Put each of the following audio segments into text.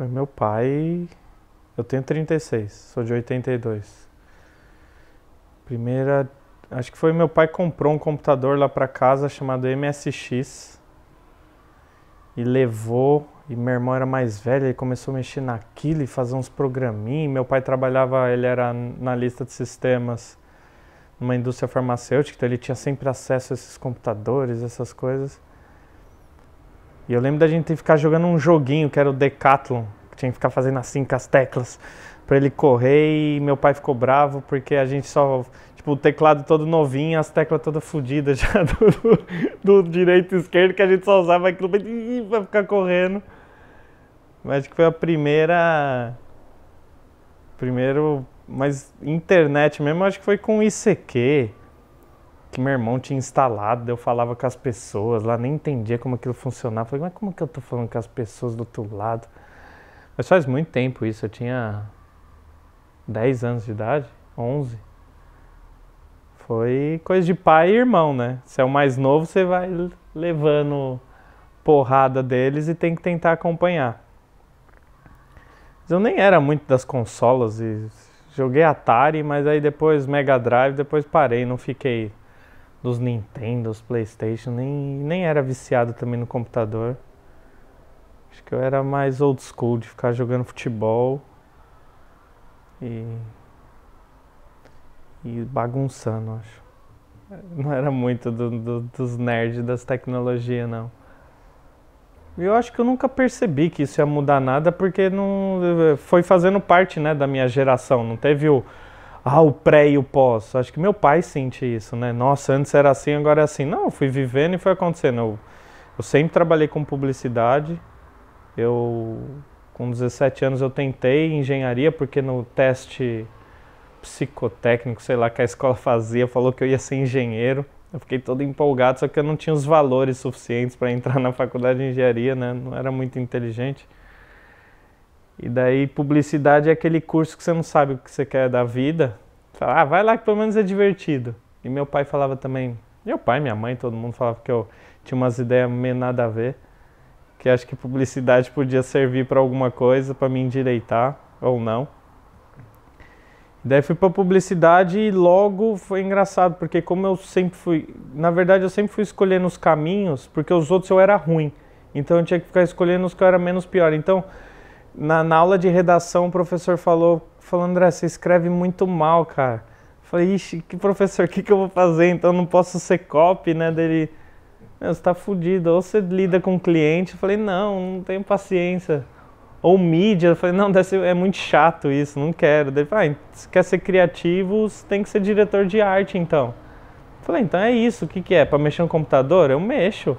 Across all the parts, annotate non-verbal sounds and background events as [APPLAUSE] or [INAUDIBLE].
Foi meu pai. Eu tenho 36, sou de 82. Primeira. Acho que foi meu pai comprou um computador lá para casa chamado MSX. E levou. E minha irmã era mais velha e começou a mexer naquilo e fazer uns programinhos. Meu pai trabalhava, ele era na lista de sistemas numa indústria farmacêutica, então ele tinha sempre acesso a esses computadores, essas coisas. E eu lembro da gente ficar jogando um joguinho que era o Decathlon, que tinha que ficar fazendo assim com as teclas para ele correr e meu pai ficou bravo porque a gente só tipo o teclado todo novinho, as teclas todas fodidas já [LAUGHS] do, do, direito e esquerdo que a gente só usava aquilo pra ficar correndo. Mas acho que foi a primeira primeiro, mas internet mesmo, acho que foi com ICQ que meu irmão tinha instalado, eu falava com as pessoas lá, nem entendia como aquilo funcionava. Falei, mas como que eu tô falando com as pessoas do outro lado? Mas faz muito tempo isso, eu tinha 10 anos de idade, 11. Foi coisa de pai e irmão, né? Se é o mais novo, você vai levando porrada deles e tem que tentar acompanhar. Mas eu nem era muito das consolas e joguei Atari, mas aí depois Mega Drive, depois parei, não fiquei dos dos Playstation, nem, nem era viciado também no computador. Acho que eu era mais old school de ficar jogando futebol e, e bagunçando, acho. Não era muito do, do, dos nerds das tecnologias, não. Eu acho que eu nunca percebi que isso ia mudar nada, porque não foi fazendo parte né, da minha geração. Não teve o, ah, o pré e o pós. Acho que meu pai sente isso, né? Nossa, antes era assim, agora é assim. Não, eu fui vivendo e foi acontecendo. Eu, eu sempre trabalhei com publicidade. Eu, com 17 anos, eu tentei engenharia, porque no teste psicotécnico, sei lá, que a escola [LAUGHS] fazia, falou que eu ia ser engenheiro. Eu fiquei todo empolgado, só que eu não tinha os valores suficientes para entrar na faculdade de engenharia, né? Não era muito inteligente. E daí publicidade é aquele curso que você não sabe o que você quer da vida. Fala, ah, vai lá que pelo menos é divertido. E meu pai falava também, meu pai, minha mãe, todo mundo falava que eu tinha umas ideias meio nada a ver. Que acho que publicidade podia servir para alguma coisa, para me endireitar ou não. daí fui para publicidade e logo foi engraçado, porque como eu sempre fui, na verdade eu sempre fui escolhendo os caminhos, porque os outros eu era ruim. Então eu tinha que ficar escolhendo os que eu era menos pior. Então, na, na, aula de redação o professor falou, falou, André, você escreve muito mal, cara. Eu falei, ixi, que professor, o [LAUGHS] que, que eu vou fazer? Então não posso ser copy, né? Dele, meu, você tá fudido, ou você lida com cliente. Eu falei, não, não tenho paciência. Ou mídia, eu falei, não, deve é muito chato isso, não quero. Ele falou, ah, então, se quer ser criativo, você tem que ser diretor de arte, então. Eu falei, então é isso, o que, que é? Para mexer no computador? Eu mexo.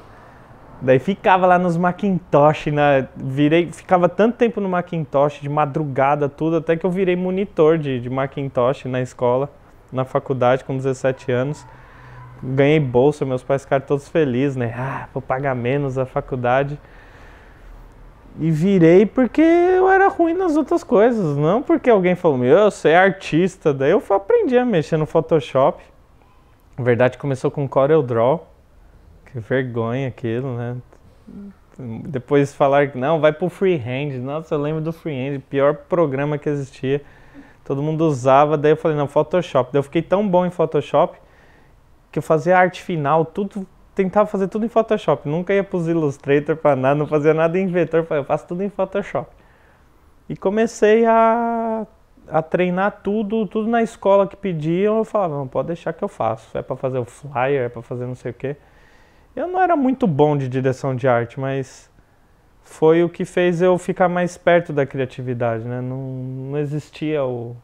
Daí ficava lá nos Macintosh, né? Virei, ficava tanto tempo no Macintosh, de madrugada, tudo, até que eu virei monitor de, de Macintosh na escola, na faculdade, com 17 anos. Ganhei bolsa, meus pais ficaram todos felizes, né? Ah, vou pagar menos a faculdade. E virei porque eu era ruim nas outras coisas, não porque alguém falou, meu, você é artista. Daí eu aprendi a mexer no Photoshop. Na verdade, começou com Corel Draw que vergonha aquilo, né? Depois falar que não, vai pro freehand. Nossa, eu lembro do freehand, pior programa que existia. Todo mundo usava, daí eu falei, não, Photoshop. Daí eu fiquei tão bom em Photoshop que eu fazia arte final, tudo, tentava fazer tudo em Photoshop. Nunca ia pros Illustrator para nada, não fazia nada em vetor eu faço tudo em Photoshop. E comecei a, a treinar tudo, tudo na escola que pediam, eu falava, não, pode deixar que eu faço. É para fazer o flyer, é para fazer não sei o quê. Eu não era muito bom de direção de arte, mas foi o que fez eu ficar mais perto da criatividade, né? Não, não existia o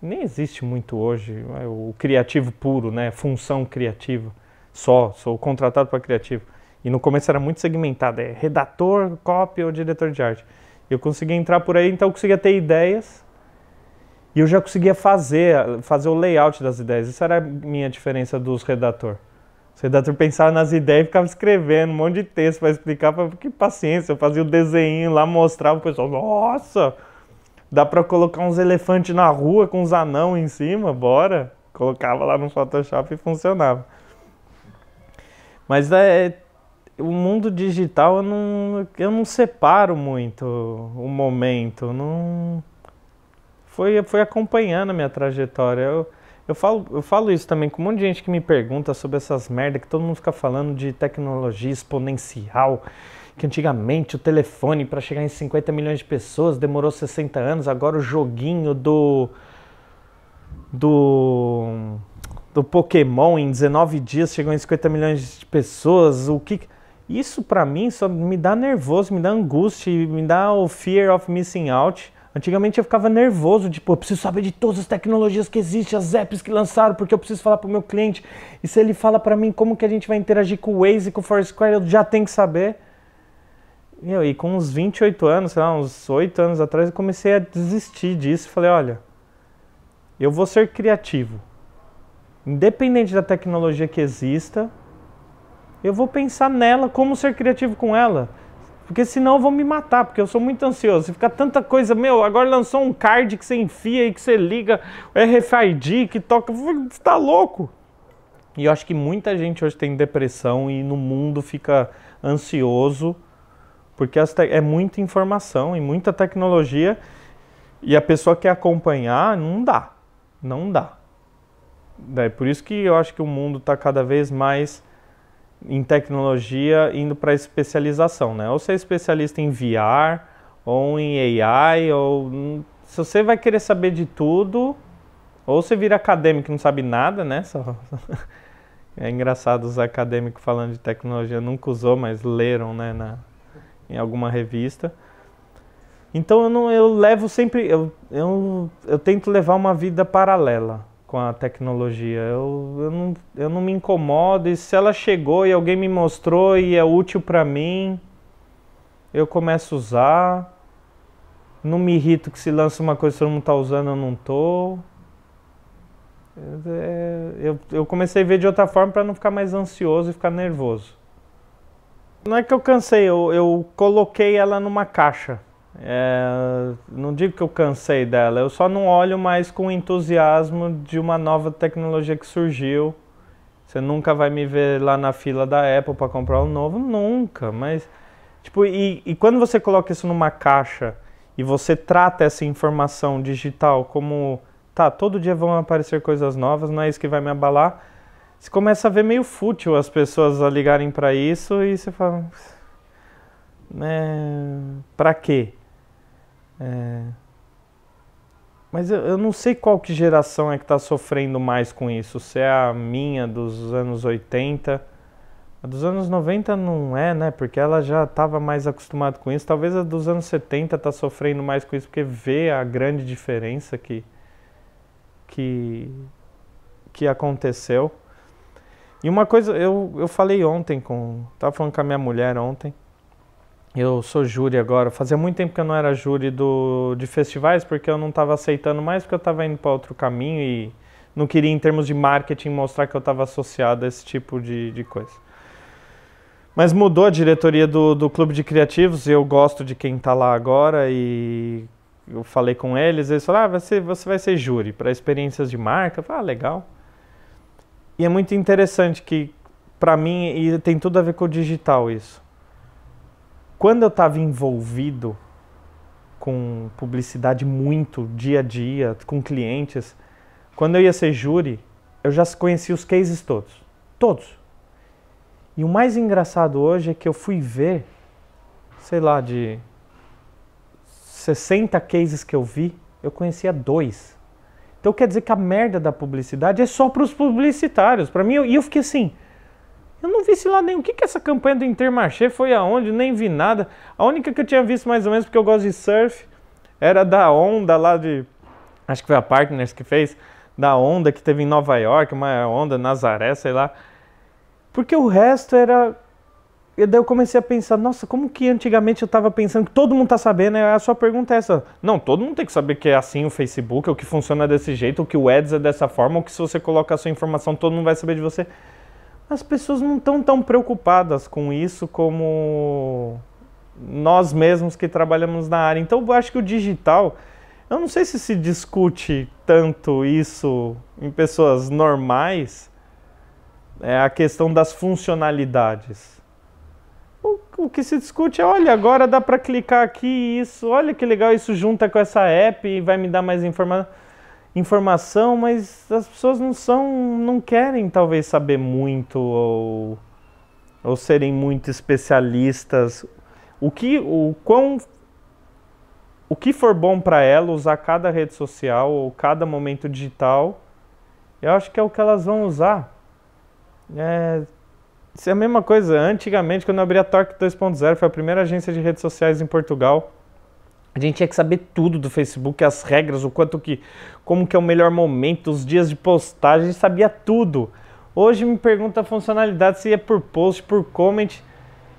nem existe muito hoje né, o criativo puro, né? Função criativa só, sou contratado para criativo. E no começo era muito segmentado, é redator, cópia ou diretor de arte. Eu conseguia entrar por aí, então eu conseguia ter ideias e eu já conseguia fazer, fazer o layout das ideias. Isso era a minha diferença dos redator. O dá tipo, pensava nas ideias e ficava escrevendo um monte de texto para explicar. Pra... Que paciência, eu fazia o desenho lá, mostrava o pessoal. Nossa, dá para colocar uns elefantes na rua com uns anão em cima, bora. Colocava lá no Photoshop e funcionava. Mas é, o mundo digital eu não, eu não separo muito o momento. Não, foi, foi acompanhando a minha trajetória. Eu, eu falo, eu falo isso também com um monte de gente que me pergunta sobre essas merda que todo mundo fica falando de tecnologia exponencial, que antigamente o telefone para chegar em 50 milhões de pessoas demorou 60 anos, agora o joguinho do do do Pokémon em 19 dias chegou em 50 milhões de pessoas. O que isso para mim só me dá nervoso, me dá angústia, me dá o fear of missing out Antigamente eu ficava nervoso, tipo, eu preciso saber de todas as tecnologias que existem, as apps que lançaram, porque eu preciso falar para o meu cliente. E se ele fala para mim como que a gente vai interagir com o Waze e com o Foursquare, eu já tenho que saber. Meu, e com uns 28 anos, sei lá, uns 8 anos atrás, eu comecei a desistir disso. Falei, olha, eu vou ser criativo. Independente da tecnologia que exista, eu vou pensar nela, como ser criativo com ela. Porque senão vão me matar, porque eu sou muito ansioso. Se ficar tanta coisa, meu, agora lançou um card que você enfia e que você liga, RFID que toca, você tá louco. E eu acho que muita gente hoje tem depressão e no mundo fica ansioso, porque é muita informação e muita tecnologia e a pessoa quer acompanhar, não dá. Não dá. É por isso que eu acho que o mundo está cada vez mais em tecnologia indo para especialização, né? Ou ser é especialista em VR, ou em AI, ou hum, se você vai querer saber de tudo, ou você vira acadêmico e não sabe nada, né? Só... [LAUGHS] É engraçado os acadêmicos falando de tecnologia, nunca usou, mas leram, né, na... em alguma revista. Então eu não, eu levo sempre, eu, eu, eu tento levar uma vida paralela com a tecnologia. Eu, eu, não, eu não me incomodo e se ela chegou e alguém me mostrou e é útil para mim, eu começo a usar. Não me irrito que se lança uma coisa que todo mundo tá usando, eu não tô. É, eu, eu comecei a ver de outra forma para não ficar mais ansioso e ficar nervoso. Não é que eu cansei, eu, eu coloquei ela numa caixa. É, não digo que eu cansei dela, eu só não olho mais com entusiasmo de uma nova tecnologia que surgiu. Você nunca vai me ver lá na fila da Apple para comprar um novo, nunca. Mas, tipo, e, e quando você coloca isso numa caixa e você trata essa informação digital como, tá, todo dia vão aparecer coisas novas, não é isso que vai me abalar. Você começa a ver meio fútil as pessoas ligarem para isso e você fala, né, para quê? É... Mas eu, eu, não sei qual que geração é que está sofrendo mais com isso. Se é a minha dos anos 80. A dos anos 90 não é, né? Porque ela já estava mais acostumada com isso. Talvez a dos anos 70 está sofrendo mais com isso, porque vê a grande diferença que, que, que aconteceu. E uma coisa, eu, eu falei ontem com. Estava falando com a minha mulher ontem. Eu sou júri agora. Fazia muito tempo que eu não era júri do, de festivais, porque eu não estava aceitando mais, porque eu estava indo para outro caminho e não queria, em termos de marketing, mostrar que eu estava associado a esse tipo de, de coisa. Mas mudou a diretoria do, do Clube de Criativos, e eu gosto de quem está lá agora e eu falei com eles, eles falaram, ah, você, você vai ser júri para experiências de marca. Eu falei, ah, legal. E é muito interessante que, para mim, e tem tudo a ver com o digital isso quando eu estava envolvido com publicidade muito, dia a dia, com clientes, quando eu ia ser júri, eu já conhecia os cases todos. Todos. E o mais engraçado hoje é que eu fui ver, sei lá, de 60 cases que eu vi, eu conhecia dois. Então quer dizer que a merda da publicidade é só para os publicitários. Para mim, eu, e eu fiquei assim, eu não vi se lá nem o que, que essa campanha do Intermarché foi aonde, nem vi nada. A única que eu tinha visto mais ou menos, porque eu gosto de surf, era da onda lá de. Acho que foi a Partners que fez. Da onda que teve em Nova York, uma onda Nazaré, sei lá. Porque o resto era. E daí eu comecei a pensar, nossa, como que antigamente eu estava pensando que todo mundo tá sabendo? A sua pergunta é essa. Não, todo mundo tem que saber que é assim o Facebook, ou que funciona desse jeito, ou que o Ads é dessa forma, ou que se você colocar a sua informação, todo mundo vai saber de você as pessoas não estão tão preocupadas com isso como nós mesmos que trabalhamos na área. Então, eu acho que o digital, eu não sei se se discute tanto isso em pessoas normais, é a questão das funcionalidades. O, o que se discute é, olha, agora dá para clicar aqui isso, olha que legal, isso junta com essa app e vai me dar mais informação informação, mas as pessoas não são, não querem talvez saber muito ou, ou serem muito especialistas. O que, o quão, o que for bom para ela usar cada rede social ou cada momento digital, eu acho que é o que elas vão usar. É, isso é a mesma coisa. Antigamente, quando eu abri a Torque 2.0, foi a primeira agência de redes sociais em Portugal. A gente tinha que saber tudo do Facebook, as regras, o quanto que, como que é o melhor momento, os dias de postagem, a gente sabia tudo. Hoje me pergunta a funcionalidade se é por post, por comment,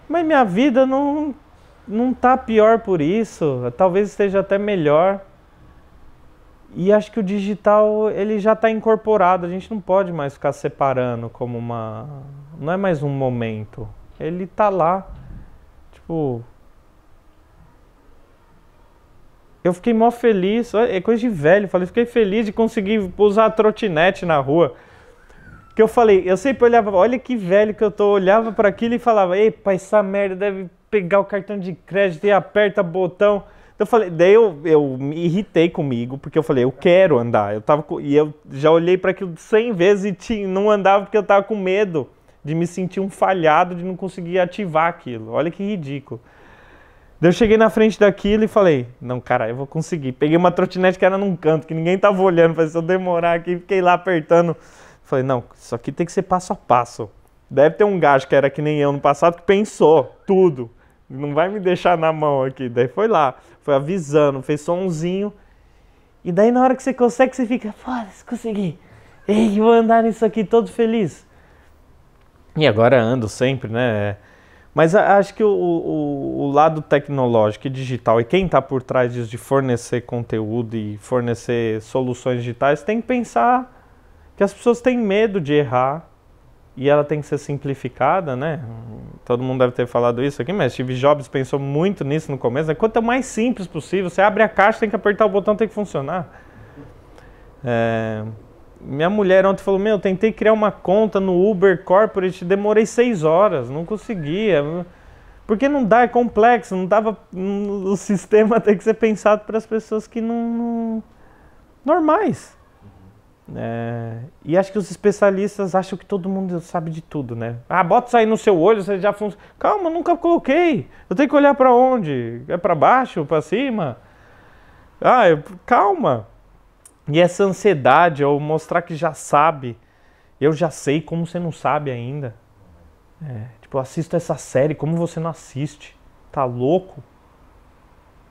mas minha vida não não tá pior por isso, talvez esteja até melhor. E acho que o digital ele já está incorporado, a gente não pode mais ficar separando como uma não é mais um momento. Ele tá lá. Tipo, Eu fiquei mó feliz, é coisa de velho, falei, fiquei feliz de conseguir usar a trotinete na rua. Que eu falei, eu sempre olhava, olha que velho que eu tô, olhava para aquilo e falava, epa, essa merda deve pegar o cartão de crédito e aperta botão. Eu falei, daí eu, eu me irritei comigo, porque eu falei, eu quero andar. Eu tava e eu já olhei para aquilo 100 vezes e tinha, não andava porque eu tava com medo de me sentir um falhado, de não conseguir ativar aquilo. Olha que ridículo. Daí eu cheguei na frente daquilo e falei, não, cara, eu vou conseguir. Peguei uma trotinete que era num canto, que ninguém tava olhando. Falei, se eu demorar aqui, fiquei lá apertando. Falei, não, isso aqui tem que ser passo a passo. Deve ter um gajo que era que nem eu no passado que pensou tudo. Não vai me deixar na mão aqui. Daí foi lá, foi avisando, fez somzinho. E daí na hora que você consegue, você fica, foda-se, consegui. Ei, vou andar nisso aqui todo feliz. E agora ando sempre, né? Mas acho que o, o, o, lado tecnológico e digital e quem está por trás disso de fornecer conteúdo e fornecer soluções digitais tem que pensar que as pessoas têm medo de errar e ela tem que ser simplificada, né? Todo mundo deve ter falado isso aqui, mas Steve Jobs pensou muito nisso no começo. Né? Quanto é mais simples possível, você abre a caixa, tem que apertar o botão, tem que funcionar. É... Minha mulher ontem falou: Meu, tentei criar uma conta no Uber Corporate, demorei seis horas, não conseguia. Porque não dá, é complexo, não dava. O sistema tem que ser pensado para as pessoas que não. não normais. Uhum. É, e acho que os especialistas acham que todo mundo sabe de tudo, né? Ah, bota isso aí no seu olho, você já funciona. Calma, nunca coloquei. Eu tenho que olhar para onde? É para baixo, para cima? Ah, eu... calma. E essa ansiedade ao mostrar que já sabe, eu já sei como você não sabe ainda. É, tipo, eu assisto essa série, como você não assiste? Tá louco?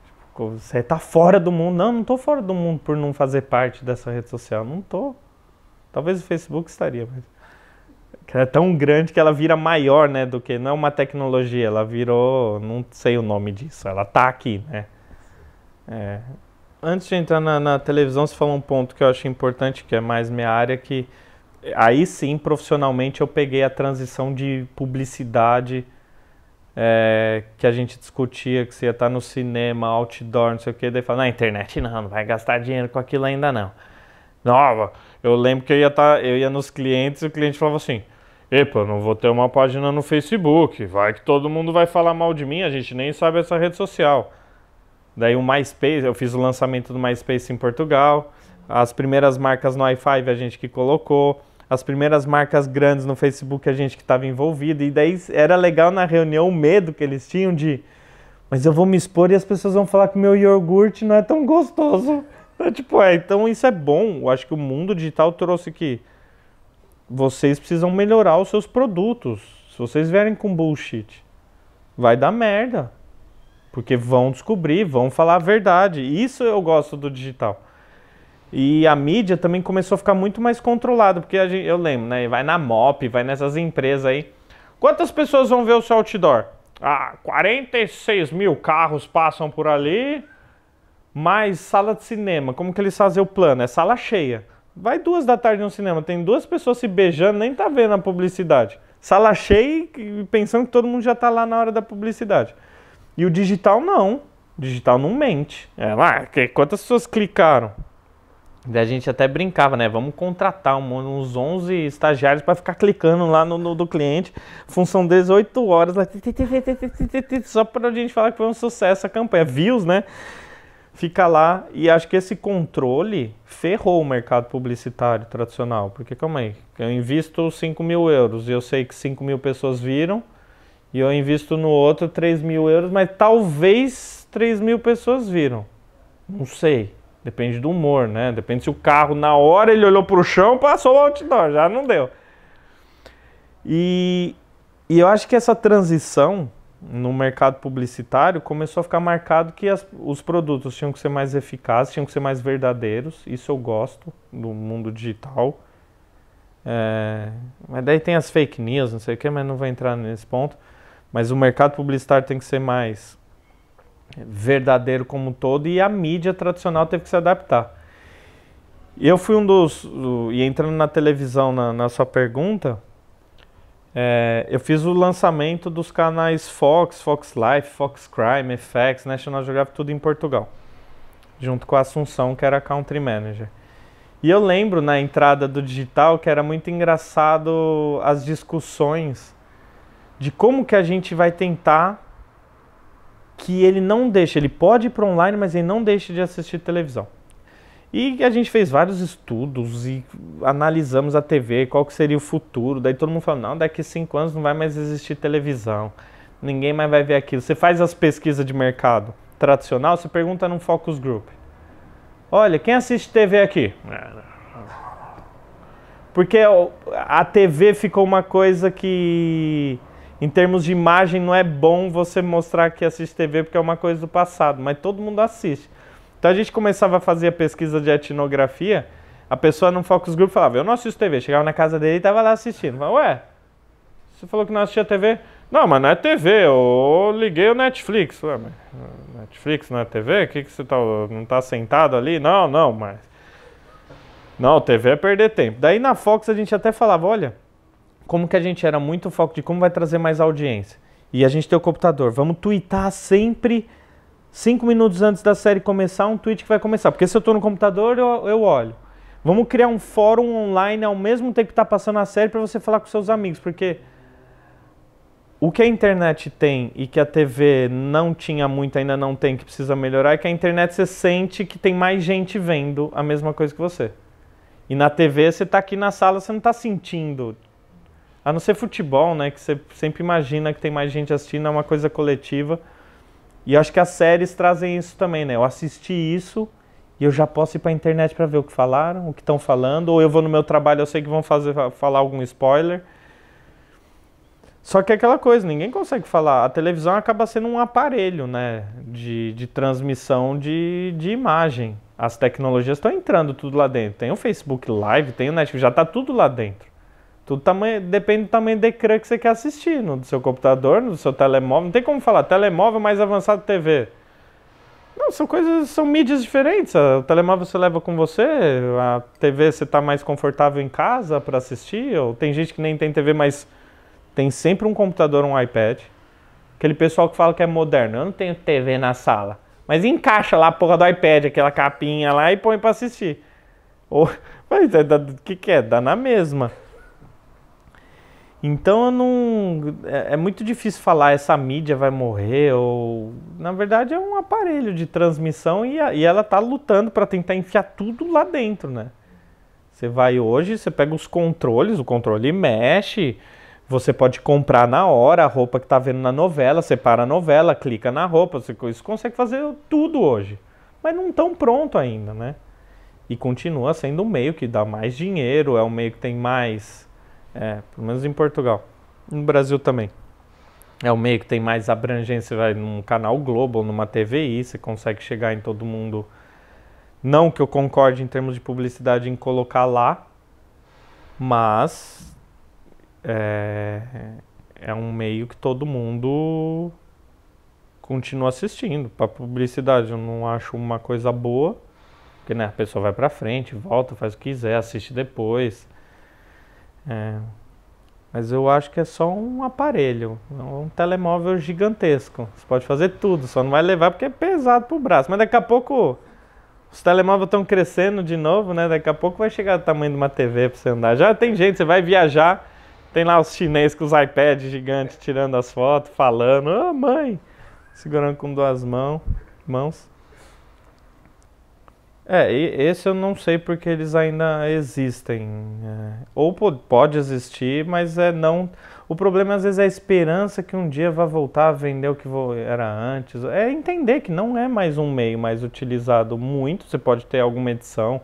Tipo, você tá fora do mundo. Não, não tô fora do mundo por não fazer parte dessa rede social. Não tô. Talvez o Facebook estaria, mas. Ela é tão grande que ela vira maior, né? Do que. Não é uma tecnologia, ela virou. Não sei o nome disso. Ela tá aqui, né? É, Antes de entrar na, na, televisão, você falou um ponto que eu acho importante, que é mais minha área, que aí sim, profissionalmente, eu peguei a transição de publicidade é, que a gente discutia, que você ia estar no cinema, outdoor, não sei o quê, daí fala, na internet não, não vai gastar dinheiro com aquilo ainda não. Nova, eu lembro que eu ia, estar, tá, eu ia nos clientes e o cliente falava assim, Epa, não vou ter uma página no Facebook. Vai que todo mundo vai falar mal de mim, a gente nem sabe essa rede social. Daí o MySpace, eu fiz o lançamento do MySpace em Portugal, as primeiras marcas no i5 a gente que colocou, as primeiras marcas grandes no Facebook a gente que estava envolvido. E daí era legal na reunião o medo que eles tinham de, mas eu vou me expor e as pessoas vão falar que meu iogurte não é tão gostoso. [LAUGHS] É tipo, é, então isso é bom. Eu acho que o mundo digital trouxe que vocês precisam melhorar os seus produtos. Se vocês vierem com bullshit, vai dar merda. Porque vão descobrir, vão falar a verdade. Isso eu gosto do digital. E a mídia também começou a ficar muito mais controlada, porque gente, eu lembro, né? Vai na MOP, vai nessas empresas aí. Quantas pessoas vão ver o seu outdoor? Ah, 46 mil carros passam por ali, mais sala de cinema. Como que eles fazem o plano? É sala cheia. Vai duas da tarde no cinema, tem duas pessoas se beijando, nem tá vendo a publicidade. Sala cheia e pensando que todo mundo já tá lá na hora da publicidade. E o digital não. O digital não mente. É lá, quantas pessoas clicaram? Daí a gente até brincava, né? Vamos contratar um, uns 11 estagiários para ficar clicando lá no, no, do cliente, função 18 horas, lá, só para a gente falar que foi um sucesso a campanha. Views, né? Fica lá e acho que esse controle ferrou o mercado publicitário tradicional. Porque, calma aí, eu invisto 5 mil euros e eu sei que 5 mil pessoas viram, e eu invisto no outro 3 mil euros, mas talvez 3 mil pessoas viram. Não sei. Depende do humor, né? Depende se o carro, na hora, ele olhou para o chão, passou o outdoor. Já não deu. E, e eu acho que essa transição no mercado publicitário começou a ficar marcado que as, os produtos tinham que ser mais eficazes, tinham que ser mais verdadeiros. Isso eu gosto do mundo digital. É, mas daí tem as fake news, não sei o que, mas não vou entrar nesse ponto. Mas o mercado publicitário tem que ser mais verdadeiro como um todo e a mídia tradicional teve que se adaptar. Eu fui um dos. E entrando na televisão, na, na sua pergunta, é, eu fiz o lançamento dos canais Fox, Fox Life, Fox Crime, FX, National Geographic, tudo em Portugal, junto com a Assunção, que era country manager. E eu lembro na entrada do digital que era muito engraçado as discussões de como que a gente vai tentar que ele não deixe, ele pode ir para online, mas ele não deixe de assistir televisão. E a gente fez vários estudos e analisamos a TV, qual que seria o futuro. Daí todo mundo falou, não, daqui cinco anos não vai mais existir televisão, ninguém mais vai ver aquilo. Você faz as pesquisas de mercado tradicional, você pergunta num focus group. Olha, quem assiste TV aqui? É, né? Porque a TV ficou uma coisa que em termos de imagem, não é bom você mostrar que assiste TV porque é uma coisa do passado, mas todo mundo assiste. Então a gente começava a fazer a pesquisa de etnografia, a pessoa no Focus Group falava, eu não assisto TV. Chegava na casa dele e tava lá assistindo. Falava, ué, você falou que não assistia TV? Não, mas não é TV, eu liguei o Netflix. Ué, ah, mas ah, Netflix não é TV? O que, que você tá, não está sentado ali? Não, não, mas... Não, TV é perder tempo. Daí na Fox a gente até falava, olha, como que a gente era muito foco de como vai trazer mais audiência. E a gente tem o computador. Vamos twittar sempre cinco minutos antes da série começar um tweet que vai começar. Porque se eu estou no computador, eu, eu olho. Vamos criar um fórum online ao mesmo tempo que está passando a série para você falar com seus amigos. Porque o que a internet tem e que a TV não tinha muito, ainda não tem, que precisa melhorar, é que a internet você sente que tem mais gente vendo a mesma coisa que você. E na TV você está aqui na sala, você não está sentindo a não ser futebol, né? Que você sempre imagina que tem mais gente assistindo, é uma coisa coletiva. E acho que as séries trazem isso também, né? Eu assisti isso e eu já posso ir para a internet para ver o que falaram, o que estão falando, ou eu vou no meu trabalho, eu sei que vão fazer falar algum spoiler. Só que é aquela coisa, ninguém consegue falar. A televisão acaba sendo um aparelho, né? De, de transmissão de, de imagem. As tecnologias estão entrando tudo lá dentro. Tem o Facebook Live, tem o Netflix, já está tudo lá dentro. Tudo também depende do tamanho ecrã que você quer assistir, no do seu computador, no do seu telemóvel. Não tem como falar telemóvel mais avançado TV. Não, são coisas, são mídias diferentes. Ah, o telemóvel você leva com você, a TV você está mais confortável em casa para assistir, ou tem gente que nem tem TV, mas tem sempre um computador, um iPad. Aquele pessoal que fala que é moderno, eu não tenho TV na sala. Mas encaixa lá a porra do iPad, aquela capinha lá e põe para assistir. Ou, [LAUGHS] mas o é que, que é? Dá na mesma. Então eu não. É, é muito difícil falar essa mídia vai morrer ou. Na verdade é um aparelho de transmissão e, a, e ela tá lutando para tentar enfiar tudo lá dentro, né? Você vai hoje, você pega os controles, o controle mexe, você pode comprar na hora a roupa que tá vendo na novela, separa a novela, clica na roupa, você isso consegue fazer tudo hoje. Mas não tão pronto ainda, né? E continua sendo um meio que dá mais dinheiro, é um meio que tem mais é, pelo menos em Portugal. No Brasil também. É o meio que tem mais abrangência, vai num canal Globo, numa TVI, você consegue chegar em todo mundo. Não que eu concorde em termos de publicidade em colocar lá, mas é, é um meio que todo mundo continua assistindo para publicidade. Eu não acho uma coisa boa, porque né, a pessoa vai para frente, volta, faz o que quiser, assiste depois. É. Mas eu acho que é só um aparelho, um telemóvel gigantesco. Você pode fazer tudo, só não vai levar porque é pesado pro braço. Mas daqui a pouco os telemóveis estão crescendo de novo, né? Daqui a pouco vai chegar do tamanho de uma TV para você andar. Já tem gente, você vai viajar, tem lá os chineses com os iPads gigantes tirando as fotos, falando, ah, oh, mãe, segurando com duas mãos, mãos. É, esse eu não sei porque eles ainda existem. É, ou pode existir, mas é não. O problema às vezes é a esperança que um dia vá voltar a vender o que era antes. É entender que não é mais um meio mais utilizado muito. Você pode ter alguma edição.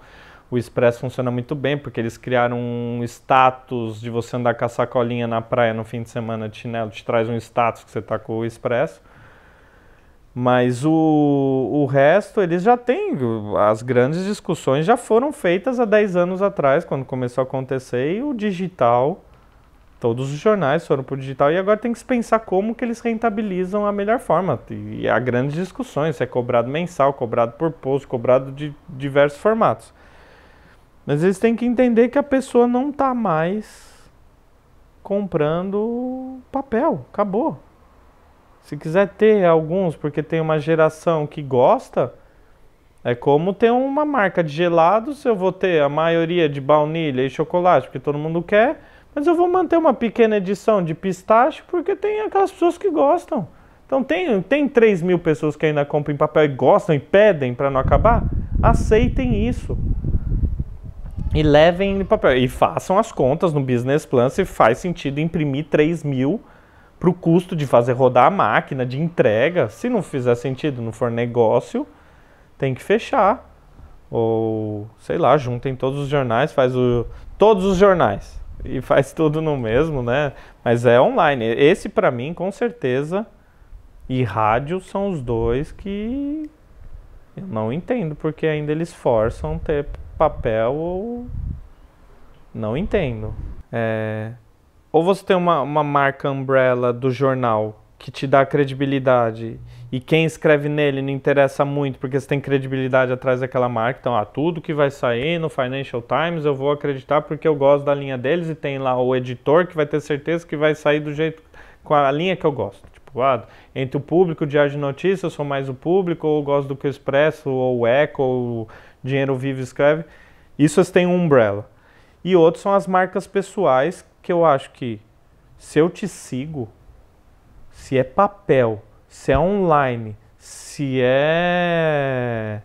O Express funciona muito bem porque eles criaram um status de você andar com a sacolinha na praia no fim de semana de chinelo, te traz um status que você está com o Express. Mas o, o resto, eles já têm. As grandes discussões já foram feitas há 10 anos atrás, quando começou a acontecer, e o digital. Todos os jornais foram para o digital e agora tem que se pensar como que eles rentabilizam a melhor forma. E há grandes discussões, se é cobrado mensal, cobrado por post, cobrado de diversos formatos. Mas eles têm que entender que a pessoa não está mais comprando papel, acabou. Se quiser ter alguns, porque tem uma geração que gosta, é como ter uma marca de gelados, eu vou ter a maioria de baunilha e chocolate, porque todo mundo quer, mas eu vou manter uma pequena edição de pistache, porque tem aquelas pessoas que gostam. Então tem, tem 3 mil pessoas que ainda compram em papel e gostam e pedem para não acabar? Aceitem isso. E levem em papel. E façam as contas no business plan se faz sentido imprimir 3 mil para o custo de fazer rodar a máquina, de entrega. Se não fizer sentido, não for negócio, tem que fechar. Ou, sei lá, juntem todos os jornais, faz o, todos os jornais e [LAUGHS] faz tudo no mesmo, né? Mas é online. Esse, para mim, com certeza, e rádio são os dois que eu não entendo porque ainda eles forçam ter papel ou. Não entendo. É, ou você tem uma, uma marca umbrella do jornal que te dá credibilidade e quem escreve nele não interessa muito porque você tem credibilidade atrás daquela marca. Então, ah, tudo que vai sair no Financial Times eu vou acreditar porque eu gosto da linha deles e tem lá o editor que vai ter certeza que vai sair do jeito com a linha que eu gosto. Tipo, ah, entre o público, o Diário de Notícias, eu sou mais o público, ou eu gosto do que o Expresso, ou o Eco, ou o Dinheiro Vivo escreve. Isso você tem um umbrella. E outros são as marcas pessoais que eu acho que se eu te sigo, se é papel, se é online, se é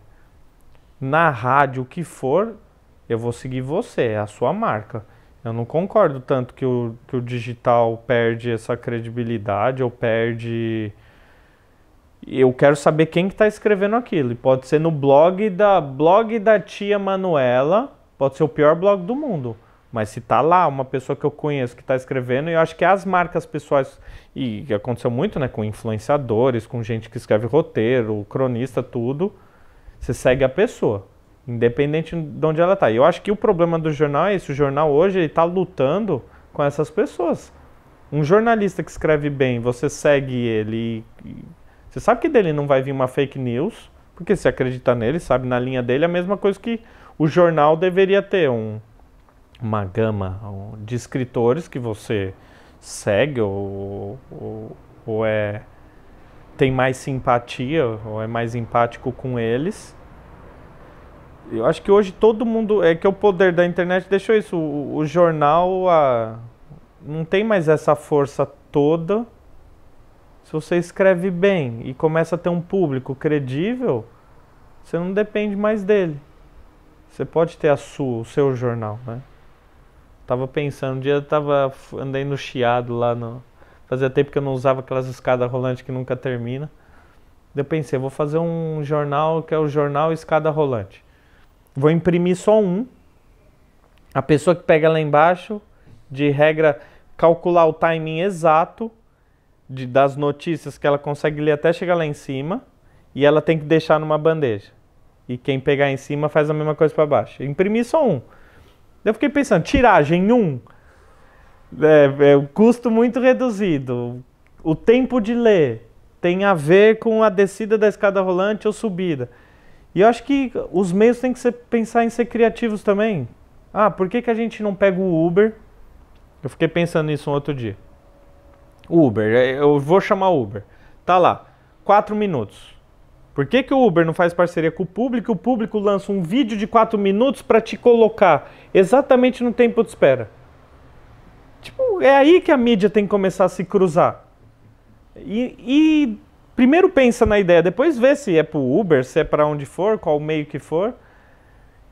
na rádio, o que for, eu vou seguir você, é a sua marca. Eu não concordo tanto que o, que o digital perde essa credibilidade ou perde. Eu quero saber quem está que tá escrevendo aquilo. E pode ser no blog da blog da tia Manuela, pode ser o pior blog do mundo. Mas se tá lá uma pessoa que eu conheço que está escrevendo, e eu acho que as marcas pessoais, e aconteceu muito, né, com influenciadores, com gente que escreve roteiro, cronista, tudo, você segue a pessoa, independente de onde ela está. E eu acho que o problema do jornal é esse, o jornal hoje ele tá lutando com essas pessoas. Um jornalista que escreve bem, você segue ele, você sabe que dele não vai vir uma fake news, porque se acredita nele, sabe na linha dele, é a mesma coisa que o jornal deveria ter um uma gama de escritores que você segue ou, ou, ou é tem mais simpatia ou é mais empático com eles. Eu acho que hoje todo mundo. É que é o poder da internet deixou isso. O, o jornal a, não tem mais essa força toda. Se você escreve bem e começa a ter um público credível, você não depende mais dele. Você pode ter a sua, o seu jornal, né? Tava pensando, um dia eu tava andei no chiado lá no. Fazia tempo que eu não usava aquelas escadas rolantes que nunca termina. Eu pensei, vou fazer um jornal que é o jornal escada rolante. Vou imprimir só um. A pessoa que pega lá embaixo, de regra, calcular o timing exato de, das notícias que ela consegue ler até chegar lá em cima. E ela tem que deixar numa bandeja. E quem pegar em cima faz a mesma coisa para baixo. Imprimir só um. Eu fiquei pensando, tiragem 1, um, é, é, custo muito reduzido, o tempo de ler tem a ver com a descida da escada rolante ou subida. E eu acho que os meios têm que ser, pensar em ser criativos também. Ah, por que, que a gente não pega o Uber? Eu fiquei pensando nisso um outro dia. Uber, é, eu vou chamar Uber. Tá lá, 4 minutos. Por que, que o Uber não faz parceria com o público? O público lança um vídeo de 4 minutos para te colocar exatamente no tempo de espera. Tipo, é aí que a mídia tem que começar a se cruzar. E, e primeiro pensa na ideia, depois vê se é para o Uber, se é para onde for, qual meio que for.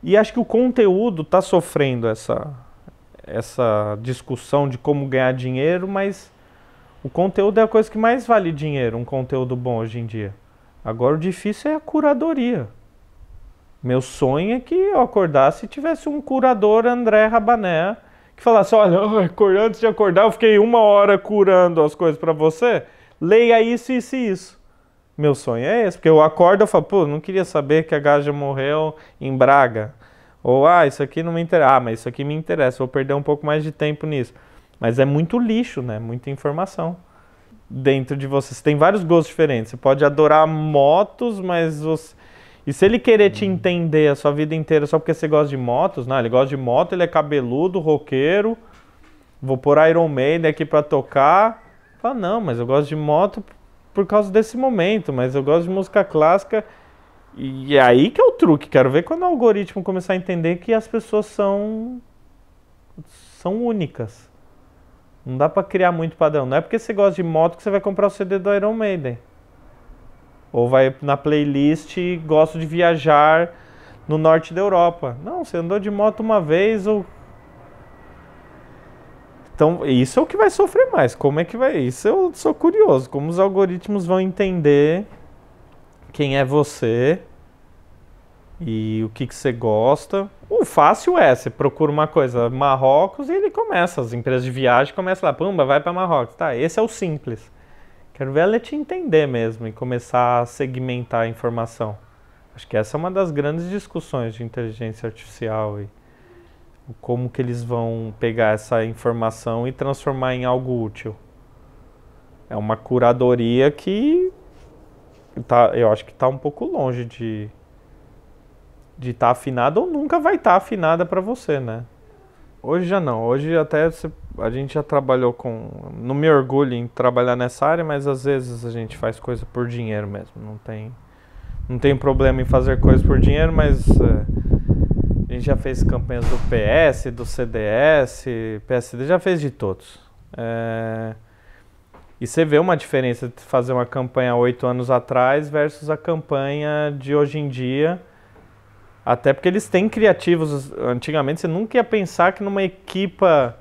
E acho que o conteúdo está sofrendo essa, essa discussão de como ganhar dinheiro, mas o conteúdo é a coisa que mais vale dinheiro, um conteúdo bom hoje em dia. Agora o difícil é a curadoria. Meu sonho é que eu acordasse e tivesse um curador André Rabané que falasse: olha, antes de acordar, eu fiquei uma hora curando as coisas para você, leia isso, isso e isso. Meu sonho é esse, porque eu acordo e falo: pô, não queria saber que a Gaja morreu em Braga. Ou, ah, isso aqui não me interessa. Ah, mas isso aqui me interessa, vou perder um pouco mais de tempo nisso. Mas é muito lixo, né? Muita informação dentro de você. Você tem vários gostos diferentes. Você pode adorar motos, mas você. E se ele querer te uhum. entender a sua vida inteira só porque você gosta de motos, não, ele gosta de moto, ele é cabeludo, roqueiro, vou pôr Iron Maiden aqui pra tocar. Fala, não, mas eu gosto de moto por causa desse momento, mas eu gosto de música clássica. E é aí que é o truque, quero ver quando o algoritmo começar a entender que as pessoas são são únicas. Não dá para criar muito padrão. Não é porque você gosta de moto que você vai comprar o CD do Iron Maiden. Ou vai na playlist e gosto de viajar no norte da Europa. Não, você andou de moto uma vez ou então, isso é o que vai sofrer mais. Como é que vai? Isso eu sou curioso. Como os algoritmos vão entender quem é você e o que, que você gosta. O fácil é, você procura uma coisa, Marrocos, e ele começa, as empresas de viagem começam lá, pumba, vai para Marrocos. Tá, esse é o simples. Quero ver ela te entender mesmo e começar a segmentar a informação. Acho que essa é uma das grandes discussões de inteligência artificial e como que eles vão pegar essa informação e transformar em algo útil. É uma curadoria que tá, eu acho que está um pouco longe de de estar tá afinada ou nunca vai estar tá afinada para você, né? Hoje já não. Hoje até a gente já trabalhou com. Não me orgulho em trabalhar nessa área, mas às vezes a gente faz coisa por dinheiro mesmo. Não tem, não tem problema em fazer coisa por dinheiro, mas é, a gente já fez campanhas do PS, do CDS, PSD, já fez de todos. É, e você vê uma diferença de fazer uma campanha oito anos atrás versus a campanha de hoje em dia até porque eles têm criativos. Antigamente você nunca ia pensar que numa equipa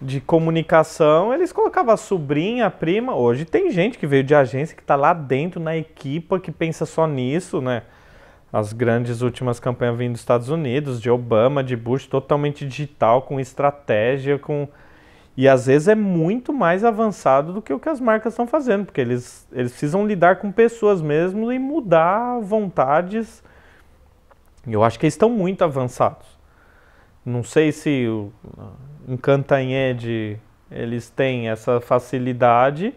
de comunicação eles colocavam a sobrinha, a prima. Hoje tem gente que veio de agência que está lá dentro na equipa que pensa só nisso, né? As grandes últimas campanhas vindo dos Estados Unidos, de Obama, de Bush, totalmente digital, com estratégia, com. E às vezes é muito mais avançado do que o que as marcas estão fazendo, porque eles, eles precisam lidar com pessoas mesmo e mudar vontades eu acho que eles estão muito avançados. Não sei se o, ah, em Cantanhede eles têm essa facilidade,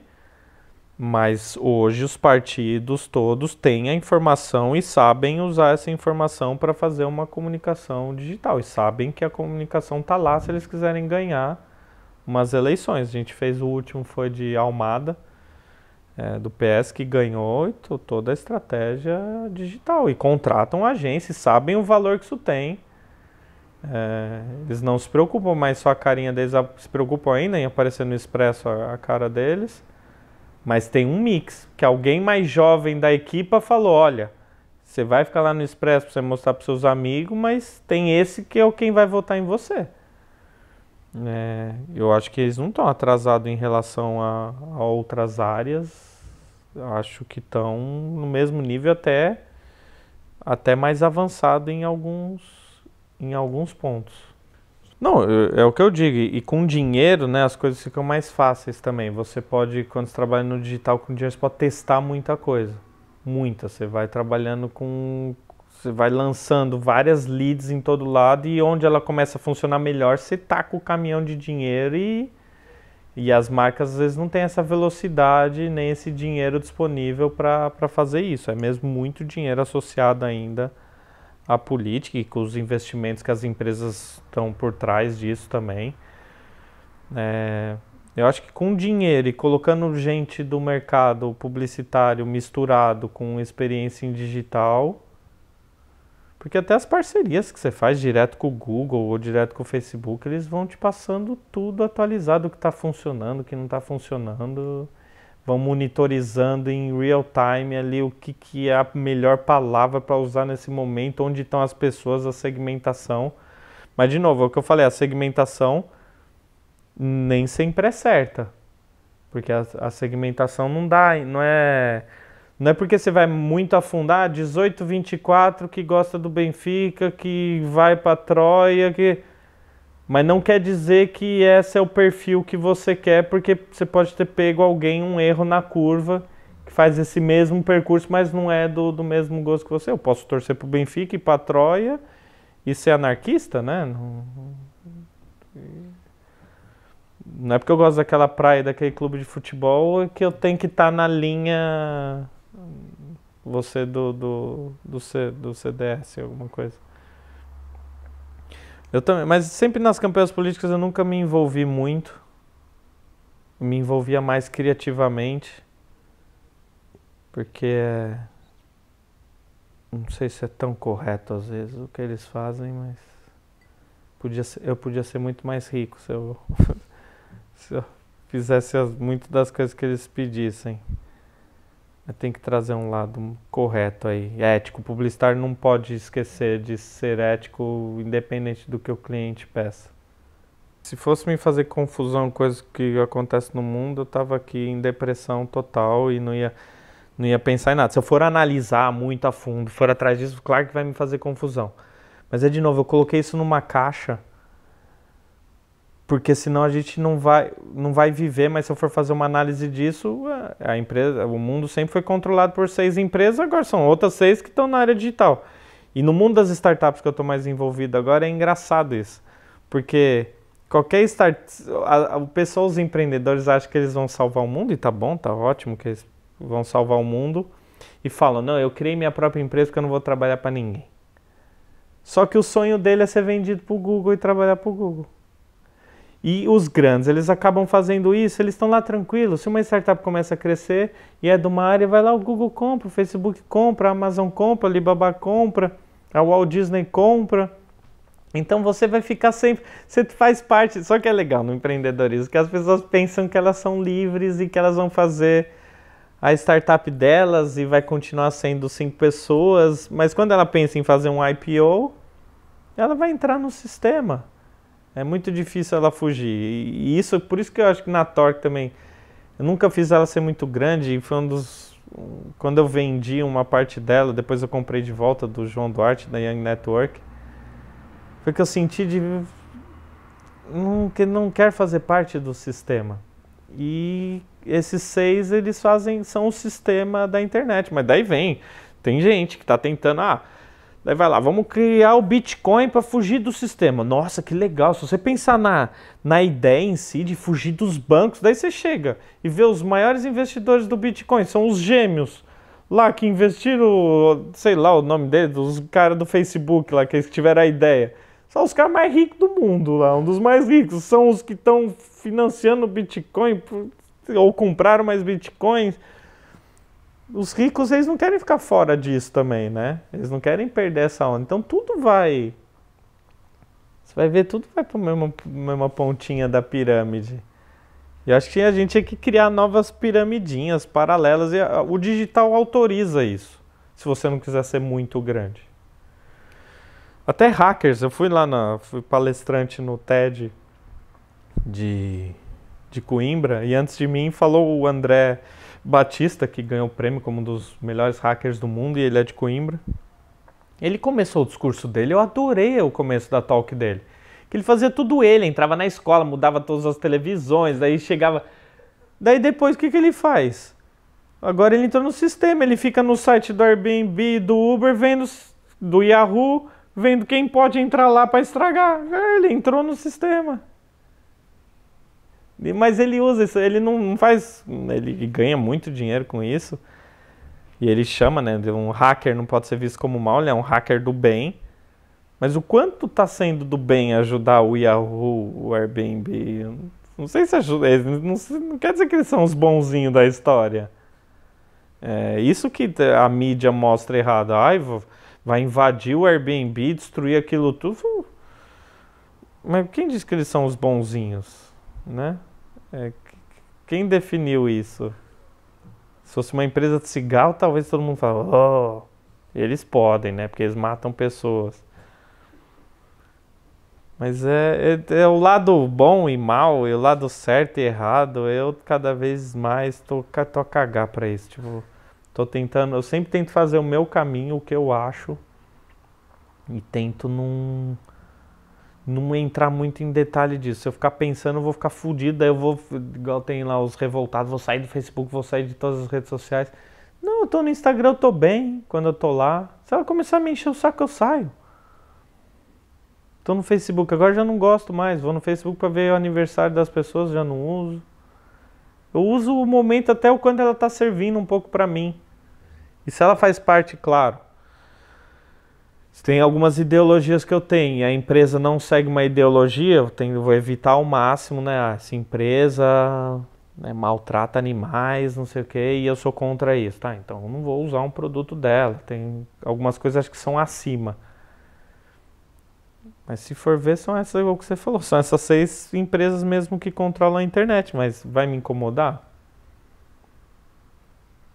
mas hoje os partidos todos têm a informação e sabem usar essa informação para fazer uma comunicação digital. E sabem que a comunicação está lá se eles quiserem ganhar umas eleições. A gente fez o último, foi de Almada é, do PS que ganhou toda a estratégia digital e contratam agências, sabem o valor que isso tem. É, eles não se preocupam mais só a carinha deles, se preocupam ainda em aparecer no Expresso a, a cara deles, mas tem um mix, que alguém mais jovem da equipa falou, olha, você vai ficar lá no Expresso para você mostrar para seus amigos, mas tem esse que é quem vai votar em você. É, eu acho que eles não estão atrasados em relação a, a outras áreas. Acho que estão no mesmo nível até, até mais avançado em alguns, em alguns pontos. Não, é, é o que eu digo. E com dinheiro, né, as coisas ficam mais fáceis também. Você pode, quando você trabalha no digital com dinheiro, você pode testar muita coisa. Muita. Você vai trabalhando com você vai lançando várias leads em todo lado e onde ela começa a funcionar melhor, você taca tá o caminhão de dinheiro e, e as marcas às vezes não têm essa velocidade nem esse dinheiro disponível para fazer isso. É mesmo muito dinheiro associado ainda à política e com os investimentos que as empresas estão por trás disso também. É, eu acho que com dinheiro e colocando gente do mercado publicitário misturado com experiência em digital porque até as parcerias que você faz direto com o Google ou direto com o Facebook, eles vão te passando tudo atualizado, o que está funcionando, o que não está funcionando. Vão monitorizando em real time ali o que, que é a melhor palavra para usar nesse momento, onde estão as pessoas, a segmentação. Mas, de novo, é o que eu falei, a segmentação nem sempre é certa. Porque a, a segmentação não dá, não é não é porque você vai muito afundar, 18, 24, que gosta do Benfica, que vai para Troia, que... Mas não quer dizer que esse é o perfil que você quer, porque você pode ter pego alguém um erro na curva, que faz esse mesmo percurso, mas não é do, do mesmo gosto que você. Eu posso torcer pro Benfica e pra Troia e ser anarquista, né? Não, não é porque eu gosto daquela praia, daquele clube de futebol, é que eu tenho que estar tá na linha você do, do, do, C, do CDS, alguma coisa. Eu também, mas sempre nas campanhas políticas eu nunca me envolvi muito. Me envolvia mais criativamente. Porque é, Não sei se é tão correto às vezes o que eles fazem, mas podia ser, eu podia ser muito mais rico se eu, [LAUGHS] se eu fizesse as, muito das coisas que eles pedissem. Tem que trazer um lado correto aí, ético. O publicitário não pode esquecer de ser ético, independente do que o cliente peça. Se fosse me fazer confusão, coisa que acontece no mundo, eu tava aqui em depressão total e não ia, não ia pensar em nada. Se eu for analisar muito a fundo, for atrás disso, claro que vai me fazer confusão. Mas é de novo, eu coloquei isso numa caixa porque senão a gente não vai, não vai viver, mas se eu for fazer uma análise disso, a empresa, o mundo sempre foi controlado por seis empresas, agora são outras seis que estão na área digital. E no mundo das startups que eu estou mais envolvido agora, é engraçado isso, porque qualquer start, a, a, os empreendedores acham que eles vão salvar o mundo, e tá bom, tá ótimo que eles vão salvar o mundo, e falam, não, eu criei minha própria empresa porque eu não vou trabalhar para ninguém. Só que o sonho dele é ser vendido para o Google e trabalhar para o Google. E os grandes, eles acabam fazendo isso, eles estão lá tranquilos. Se uma startup começa a crescer e é de uma área, vai lá, o Google compra, o Facebook compra, a Amazon compra, a Alibaba compra, a Walt Disney compra. Então você vai ficar sempre, você faz parte, só que é legal no empreendedorismo, que as pessoas pensam que elas são livres e que elas vão fazer a startup delas e vai continuar sendo cinco pessoas, mas quando ela pensa em fazer um IPO, ela vai entrar no sistema. É muito difícil ela fugir. E isso, por isso que eu acho que na Torque também. Eu nunca fiz ela ser muito grande e foi um dos. Quando eu vendi uma parte dela, depois eu comprei de volta do João Duarte, da Young Network. Foi que eu senti de. Não, que não quer fazer parte do sistema. E esses seis, eles fazem. são o sistema da internet. Mas daí vem. Tem gente que está tentando. Ah, Daí vai lá, vamos criar o Bitcoin para fugir do sistema. Nossa, que legal. Se você pensar na, na ideia em si de fugir dos bancos, daí você chega e vê os maiores investidores do Bitcoin, são os gêmeos lá que investiram, sei lá o nome deles, os caras do Facebook lá que tiveram a ideia. São os caras mais ricos do mundo lá, um dos mais ricos. São os que estão financiando Bitcoin ou compraram mais Bitcoins os ricos eles não querem ficar fora disso também, né? Eles não querem perder essa onda. Então tudo vai. Você vai ver, tudo vai para a mesma, mesma pontinha da pirâmide. E acho que a gente tinha que criar novas piramidinhas paralelas. E o digital autoriza isso. Se você não quiser ser muito grande. Até hackers, eu fui lá na. fui palestrante no TED de, de Coimbra, e antes de mim falou o André Batista, que ganhou o prêmio como um dos melhores hackers do mundo e ele é de Coimbra. Ele começou o discurso dele, eu adorei o começo da talk dele. Que ele fazia tudo ele, entrava na escola, mudava todas as televisões, daí chegava. Daí depois o que, que ele faz? Agora ele entrou no sistema, ele fica no site do Airbnb, do Uber, vendo do Yahoo, vendo quem pode entrar lá para estragar. É, ele entrou no sistema. Mas ele usa isso, ele não faz. Ele ganha muito dinheiro com isso. E ele chama, né? Um hacker não pode ser visto como mal, ele é um hacker do bem. Mas o quanto está sendo do bem ajudar o Yahoo, o Airbnb? Não sei se ajuda. Não, não quer dizer que eles são os bonzinhos da história. É isso que a mídia mostra errado. Ai, vai invadir o Airbnb, destruir aquilo tudo. Mas quem diz que eles são os bonzinhos, né? É, quem definiu isso? Se fosse uma empresa de cigarro, talvez todo mundo fala, oh, eles podem, né? Porque eles matam pessoas. Mas é, é, é, o lado bom e mal, e o lado certo e errado. Eu cada vez mais tô, tô a cagar pra isso. Tipo, tô tentando. Eu sempre tento fazer o meu caminho, o que eu acho. E tento não não entrar muito em detalhe disso. Se eu ficar pensando, eu vou ficar fudido, eu vou, igual tem lá os revoltados, vou sair do Facebook, vou sair de todas as redes sociais. Não, eu tô no Instagram, eu tô bem quando eu tô lá. Se ela começar a me encher o saco, eu saio. Tô no Facebook, agora já não gosto mais. Vou no Facebook para ver o aniversário das pessoas, já não uso. Eu uso o momento até o quando ela tá servindo um pouco para mim. E se ela faz parte, claro. Se tem algumas ideologias que eu tenho e a empresa não segue uma ideologia, eu tenho, vou evitar ao máximo, né? Ah, essa empresa né, maltrata animais, não sei o que, e eu sou contra isso, tá? Então eu não vou usar um produto dela. Tem algumas coisas que são acima. Mas se for ver, são essas, é o que você falou, são essas seis empresas mesmo que controlam a internet, mas vai me incomodar?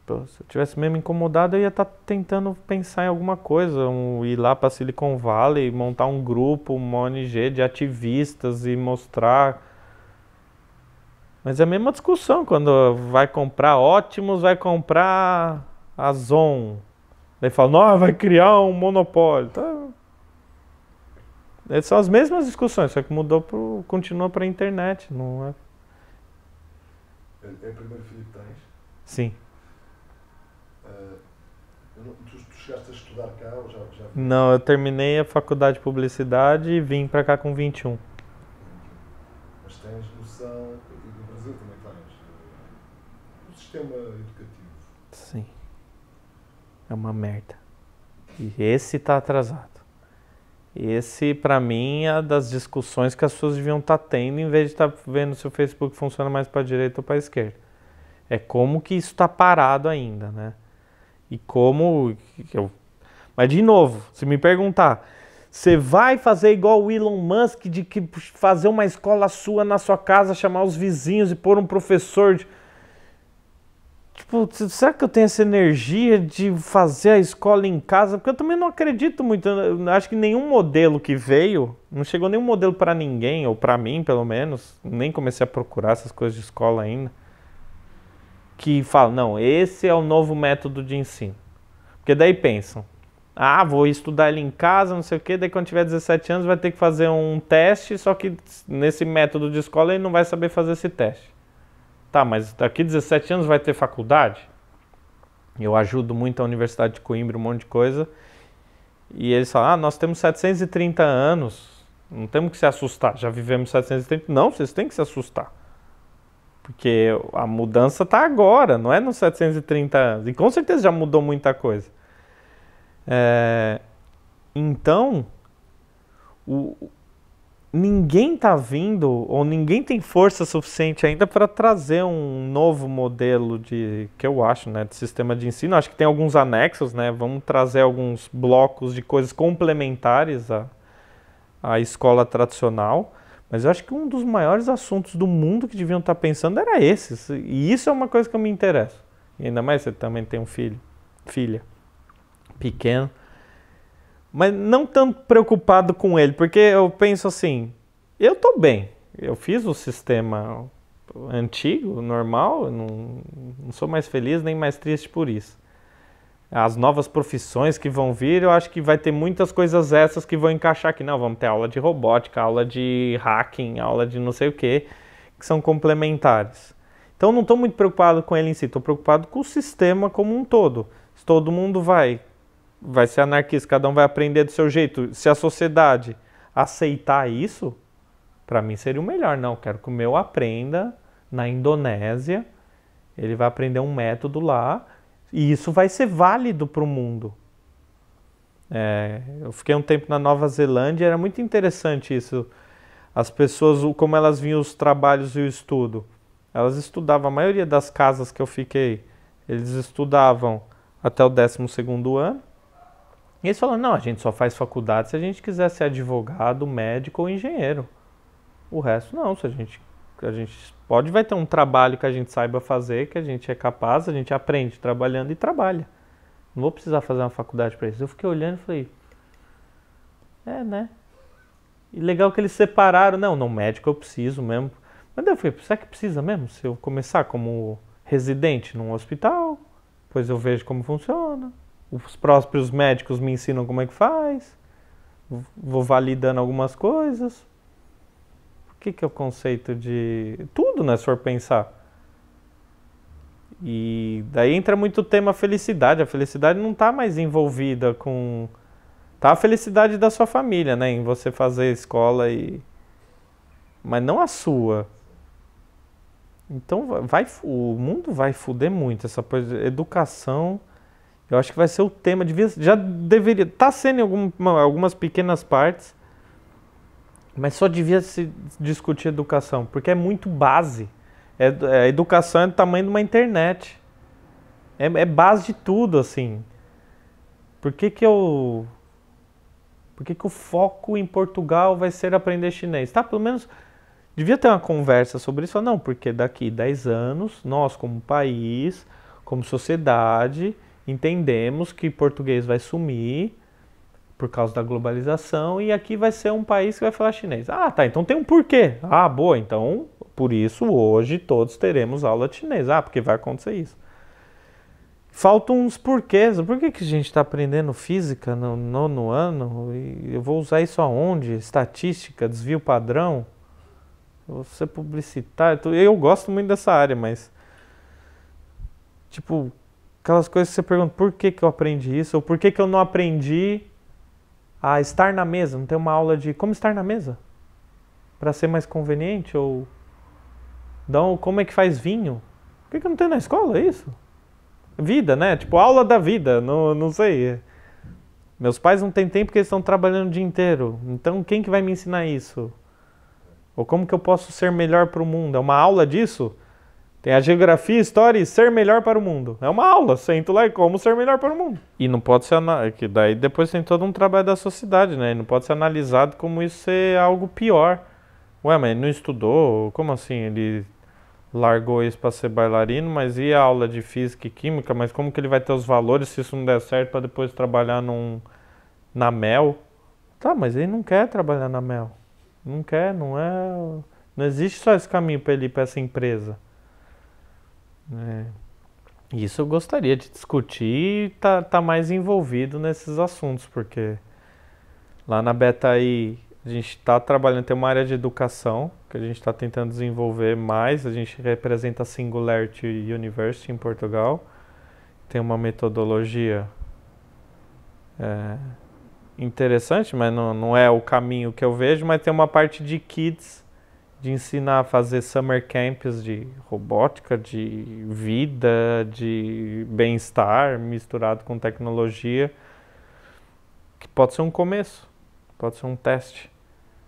Pô, se eu tivesse mesmo incomodado, eu ia estar tá tentando pensar em alguma coisa, um, ir lá para Silicon Valley, montar um grupo, uma ONG de ativistas e mostrar. Mas é a mesma discussão quando vai comprar Ótimos, vai comprar a Zon. Daí fala, não, vai criar um monopólio. Tá. São as mesmas discussões, só que mudou pro, continua para a internet, não é? É, é primeiro Felipe Tais? Sim. Ah, tu, tu, chegaste a estudar cá ou já, já... Não, eu terminei a faculdade de publicidade e vim para cá com 21. Mas tens noção, e no Brasil também tens, o sistema educativo. Sim. É uma merda. E esse está atrasado. Esse, para mim, é das discussões que as pessoas deviam estar tá tendo em vez de estar tá vendo se o Facebook funciona mais para direita ou para esquerda. É como que isso está parado ainda, né? E como eu... Mas de novo, se me perguntar, você vai fazer igual o Elon Musk de que fazer uma escola sua na sua casa, chamar os vizinhos e pôr um professor de... Tipo, será que eu tenho essa energia de fazer a escola em casa? Porque eu também não acredito muito. Eu acho que nenhum modelo que veio, não chegou nenhum modelo para ninguém, ou para mim, pelo menos. Nem comecei a procurar essas coisas de escola ainda que fala, não, esse é o novo método de ensino. Porque daí pensam, ah, vou estudar ele em casa, não sei o quê, daí quando tiver 17 anos vai ter que fazer um teste, só que nesse método de escola ele não vai saber fazer esse teste. Tá, mas daqui 17 anos vai ter faculdade? Eu ajudo muito a Universidade de Coimbra, um monte de coisa. E eles falam, ah, nós temos 730 anos, não temos que se assustar, já vivemos 730. Não, vocês têm que se assustar porque a mudança está agora, não é nos 730 anos. E com certeza já mudou muita coisa. É, então, o, ninguém está vindo, ou ninguém tem força suficiente ainda para trazer um novo modelo de, que eu acho, né, de sistema de ensino. Acho que tem alguns anexos, né? Vamos trazer alguns blocos de coisas complementares à, à escola tradicional mas eu acho que um dos maiores assuntos do mundo que deviam estar pensando era esse. E isso é uma coisa que eu me interesso. E ainda mais você também tem um filho, filha, pequeno. Mas não tanto preocupado com ele, porque eu penso assim, eu estou bem. Eu fiz o sistema antigo, normal, não, não sou mais feliz nem mais triste por isso as novas profissões que vão vir, eu acho que vai ter muitas coisas essas que vão encaixar aqui. Não, vamos ter aula de robótica, aula de hacking, aula de não sei o que, que são complementares. Então não estou muito preocupado com ele em si, estou preocupado com o sistema como um todo. Se todo mundo vai, vai ser anarquista, cada um vai aprender do seu jeito. Se a sociedade aceitar isso, para mim seria o melhor. Não, quero que o meu aprenda na Indonésia. Ele vai aprender um método lá e isso vai ser válido para o mundo. É, eu fiquei um tempo na Nova Zelândia, era muito interessante isso. As pessoas, como elas vinham os trabalhos e o estudo. Elas estudavam, a maioria das casas que eu fiquei, eles estudavam até o 12 segundo ano. E eles falam, não, a gente só faz faculdade se a gente quiser ser advogado, médico ou engenheiro. O resto não, se a gente a gente pode vai ter um trabalho que a gente saiba fazer, que a gente é capaz, a gente aprende trabalhando e trabalha. Não vou precisar fazer uma faculdade para isso. Eu fiquei olhando e falei, é, né? E legal que eles separaram, não, não médico eu preciso mesmo. Mas daí eu falei, será que precisa mesmo? Se eu começar como residente num hospital, depois eu vejo como funciona. Os próprios médicos me ensinam como é que faz. Vou validando algumas coisas que, que é o conceito de. Tudo, né? Se for pensar. E daí entra muito o tema felicidade. A felicidade não está mais envolvida com. Tá a felicidade da sua família, né? Em você fazer escola e. Mas não a sua. Então vai, o mundo vai fuder muito essa coisa. Educação. Eu acho que vai ser o tema. Devia, já deveria. Tá sendo em algumas pequenas partes mas só devia se discutir educação, porque é muito base. É, é educação é do tamanho de uma internet. É, é, base de tudo, assim. Por que, que eu. Por que, que o foco em Portugal vai ser aprender chinês? Tá, pelo menos devia ter uma conversa sobre isso. Não, porque daqui 10 anos, nós como país, como sociedade, entendemos que português vai sumir por causa da globalização, e aqui vai ser um país que vai falar chinês. Ah, tá, então tem um porquê. Ah, boa, então por isso hoje todos teremos aula de chinês. Ah, porque vai acontecer isso. Faltam uns porquês. Por que, que a gente está aprendendo física no nono ano? E eu vou usar isso aonde? Estatística, desvio padrão? Você publicitário. Eu gosto muito dessa área, mas. Tipo, aquelas coisas que você pergunta: por que, que eu aprendi isso? Ou por que, que eu não aprendi a estar na mesa, não tem uma aula de como estar na mesa? Para ser mais conveniente? Ou então, como é que faz vinho? Por que, que não tem na escola é isso? Vida, né? Tipo, aula da vida, não, não sei. Meus pais não têm tempo porque eles estão trabalhando o dia inteiro. Então, quem que vai me ensinar isso? Ou como que eu posso ser melhor para o mundo? É uma aula disso? Tem a geografia, história e ser melhor para o mundo. É uma aula, sento lá e como ser melhor para o mundo. E não pode ser que daí depois tem todo um trabalho da sociedade, né? E não pode ser analisado como isso ser algo pior. Ué, mas ele não estudou? Como assim? Ele largou isso para ser bailarino, mas e a aula de física e química? Mas como que ele vai ter os valores se isso não der certo para depois trabalhar num na Mel? Tá, mas ele não quer trabalhar na Mel. Não quer, não é, não existe só esse caminho para ele ir para essa empresa. É. Isso eu gostaria de discutir e tá, tá mais envolvido nesses assuntos, porque lá na Beta aí a gente está trabalhando, tem uma área de educação que a gente está tentando desenvolver mais, a gente representa a Singularity University em Portugal, tem uma metodologia é, interessante, mas não, não é o caminho que eu vejo, mas tem uma parte de kids de ensinar a fazer summer camps de robótica, de vida, de bem-estar misturado com tecnologia, que pode ser um começo, pode ser um teste.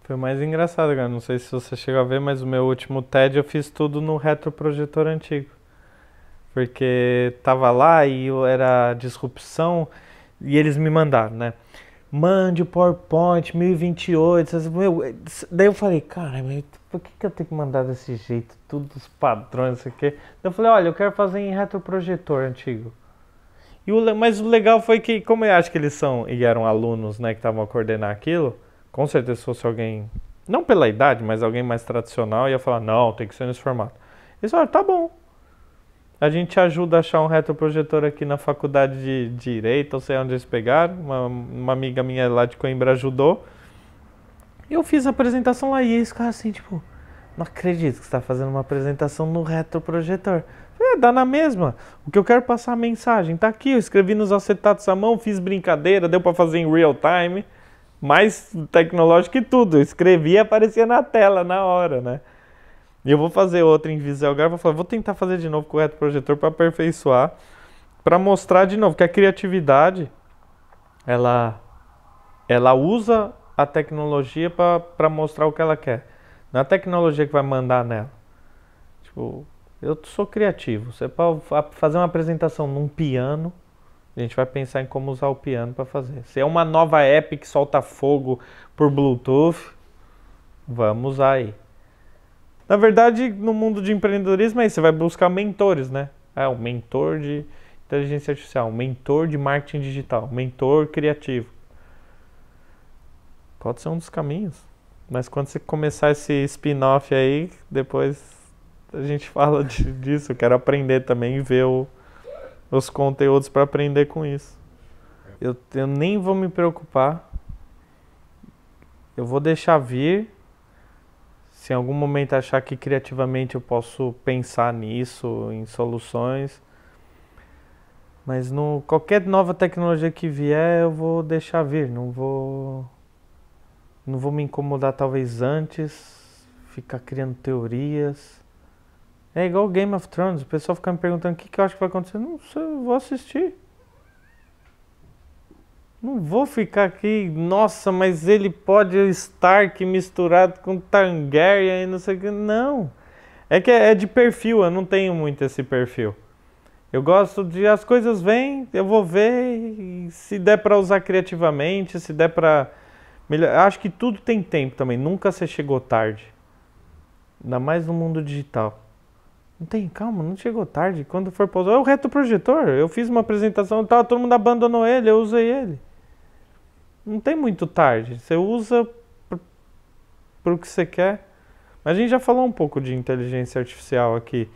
Foi o mais engraçado, cara. Não sei se você chegou a ver, mas o meu último TED eu fiz tudo no retroprojetor antigo. Porque tava lá e era disrupção e eles me mandaram, né? Mande o PowerPoint 1028. Meu, daí eu falei, cara, mas por que, é que eu tenho que mandar desse jeito, tudo os padrões, isso aqui. Eu falei, olha, eu quero fazer em retroprojetor antigo. E o, mas o legal foi que, como eu acho que eles são e eram alunos, né, que estavam a coordenar aquilo, com certeza se fosse alguém, não pela idade, mas alguém mais tradicional, ia falar, não, tem que ser nesse formato. Eles falaram, tá bom. A gente ajuda a achar um retroprojetor aqui na faculdade de Direito, ou sei onde eles pegaram. Uma, uma amiga minha lá de Coimbra ajudou eu fiz a apresentação lá e eles ficaram assim, tipo, não acredito que você tá fazendo uma apresentação no retroprojetor. É, dá na mesma. O que eu quero é passar a mensagem, tá aqui, eu escrevi nos acetatos à mão, fiz brincadeira, deu para fazer em real time, mais tecnológico que tudo. Eu escrevi e aparecia na tela na hora, né? E eu vou fazer outra em Visual Gar, vou falar, vou tentar fazer de novo com o retroprojetor para aperfeiçoar, para mostrar de novo que a criatividade ela ela usa a tecnologia para mostrar o que ela quer. Não é a tecnologia que vai mandar nela. Tipo, eu sou criativo. Você pode fazer uma apresentação num piano, a gente vai pensar em como usar o piano para fazer. Se é uma nova app que solta fogo por Bluetooth, vamos usar aí. Na verdade, no mundo de empreendedorismo é isso, você vai buscar mentores, né? É, um mentor de inteligência artificial, um mentor de marketing digital, um mentor criativo. Pode ser um dos caminhos. Mas quando você começar esse spin-off aí, depois a gente [LAUGHS] fala de, disso. Eu quero aprender também e ver o, os conteúdos para aprender com isso. Eu, eu nem vou me preocupar. Eu vou deixar vir. Se em algum momento achar que criativamente eu posso pensar nisso, em soluções. Mas no, qualquer nova tecnologia que vier, eu vou deixar vir. Não vou não vou me incomodar talvez antes, ficar criando teorias. É igual Game of Thrones, o pessoal fica me perguntando o que, que eu acho que vai acontecer. Não sei, eu vou assistir. Não vou ficar aqui, nossa, mas ele pode estar aqui misturado com Targaryen e não sei o que. Não. É que é, é de perfil, eu não tenho muito esse perfil. Eu gosto de as coisas vêm, eu vou ver se der para usar criativamente, se der para Melhor, acho que tudo tem tempo também. Nunca você chegou tarde. Ainda mais no mundo digital. Não tem, calma, não chegou tarde. Quando for pousar, é o retroprojetor. Eu fiz uma apresentação e tá, tal, todo mundo abandonou ele, eu usei ele. Não tem muito tarde. Você usa para o que você quer. Mas a gente já falou um pouco de inteligência artificial aqui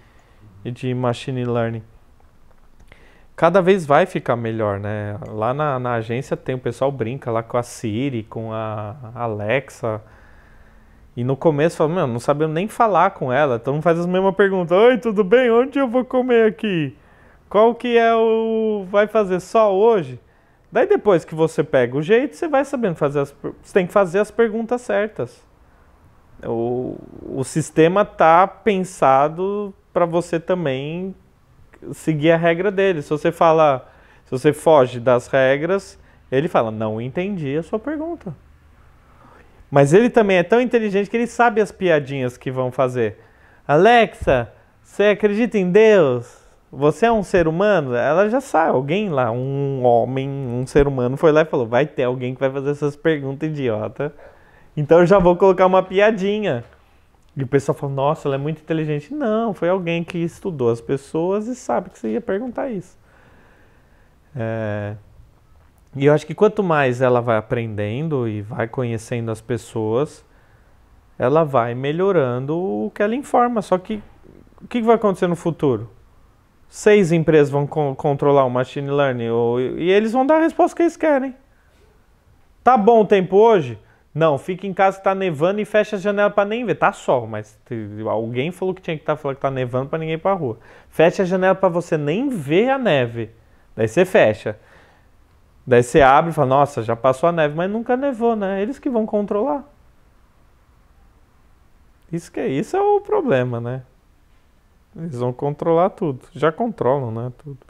e de machine learning cada vez vai ficar melhor, né? Lá na, na, agência tem o pessoal brinca lá com a Siri, com a Alexa. E no começo fala, meu, não sabemos nem falar com ela. Então faz as mesmas perguntas. Oi, tudo bem? Onde eu vou comer aqui? Qual que é o. Vai fazer só hoje? Daí depois que você pega o jeito, você vai sabendo fazer as. Você tem que fazer as perguntas certas. O, o sistema tá pensado para você também seguir a regra dele. Se você fala, se você foge das regras, ele fala: "Não entendi a sua pergunta". Mas ele também é tão inteligente que ele sabe as piadinhas que vão fazer. Alexa, você acredita em Deus? Você é um ser humano? Ela já sabe, alguém lá, um homem, um ser humano foi lá e falou: "Vai ter alguém que vai fazer essas perguntas idiota". Então eu já vou colocar uma piadinha. E o pessoal falou, nossa, ela é muito inteligente. Não, foi alguém que estudou as pessoas e sabe que você ia perguntar isso. É... E eu acho que quanto mais ela vai aprendendo e vai conhecendo as pessoas, ela vai melhorando o que ela informa. Só que o que vai acontecer no futuro? Seis empresas vão co controlar o machine learning ou, e eles vão dar a resposta que eles querem. Tá bom o tempo hoje? Não, fica em casa que tá nevando e fecha a janela para nem ver. Tá sol, mas alguém falou que tinha que estar tá, falando que tá nevando para ninguém ir pra rua. Fecha a janela para você nem ver a neve. Daí você fecha. Daí você abre e fala, nossa, já passou a neve, mas nunca nevou, né? Eles que vão controlar. Isso que é, isso é o problema, né? Eles vão controlar tudo. Já controlam, né? Tudo.